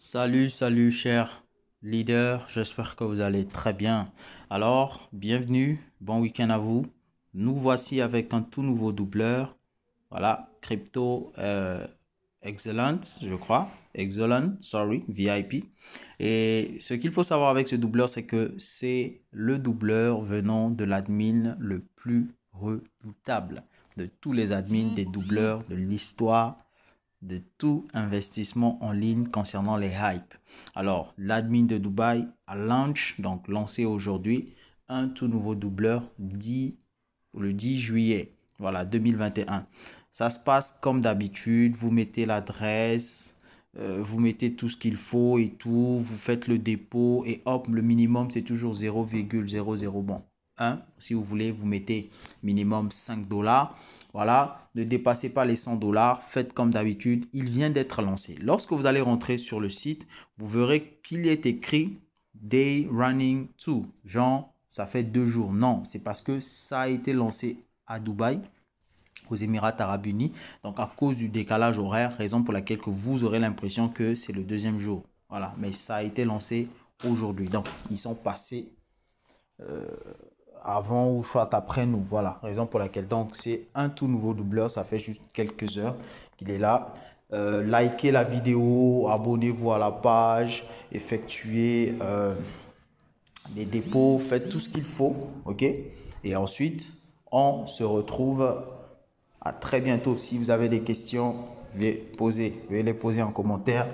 Salut, salut cher leader j'espère que vous allez très bien. Alors, bienvenue, bon week-end à vous. Nous voici avec un tout nouveau doubleur. Voilà, Crypto euh, Excellent, je crois. Excellent, sorry, VIP. Et ce qu'il faut savoir avec ce doubleur, c'est que c'est le doubleur venant de l'admin le plus redoutable de tous les admins des doubleurs de l'histoire de tout investissement en ligne concernant les hypes. Alors, l'admin de Dubaï a launch, donc lancé aujourd'hui, un tout nouveau doubleur le 10 juillet voilà, 2021. Ça se passe comme d'habitude, vous mettez l'adresse, euh, vous mettez tout ce qu'il faut et tout, vous faites le dépôt et hop, le minimum c'est toujours 0,00 bon. Si vous voulez, vous mettez minimum 5 dollars. Voilà, ne dépassez pas les 100 dollars, faites comme d'habitude, il vient d'être lancé. Lorsque vous allez rentrer sur le site, vous verrez qu'il est écrit Day Running 2, genre ça fait deux jours. Non, c'est parce que ça a été lancé à Dubaï aux Émirats arabes unis. Donc à cause du décalage horaire, raison pour laquelle vous aurez l'impression que c'est le deuxième jour. Voilà, mais ça a été lancé aujourd'hui. Donc ils sont passés euh, avant ou soit après nous. Voilà, raison pour laquelle donc c'est un tout nouveau doubleur, ça fait juste quelques heures qu'il est là. Euh, likez la vidéo, abonnez-vous à la page, effectuez euh, les dépôts, faites tout ce qu'il faut, ok Et ensuite, on se retrouve à très bientôt. Si vous avez des questions, veuillez poser, veuillez les poser en commentaire.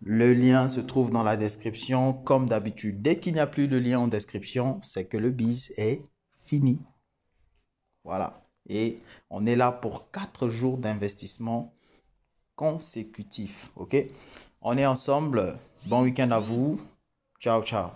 Le lien se trouve dans la description. Comme d'habitude, dès qu'il n'y a plus de lien en description, c'est que le bise est fini. Voilà. Et on est là pour 4 jours d'investissement consécutif. OK On est ensemble. Bon week-end à vous. Ciao, ciao.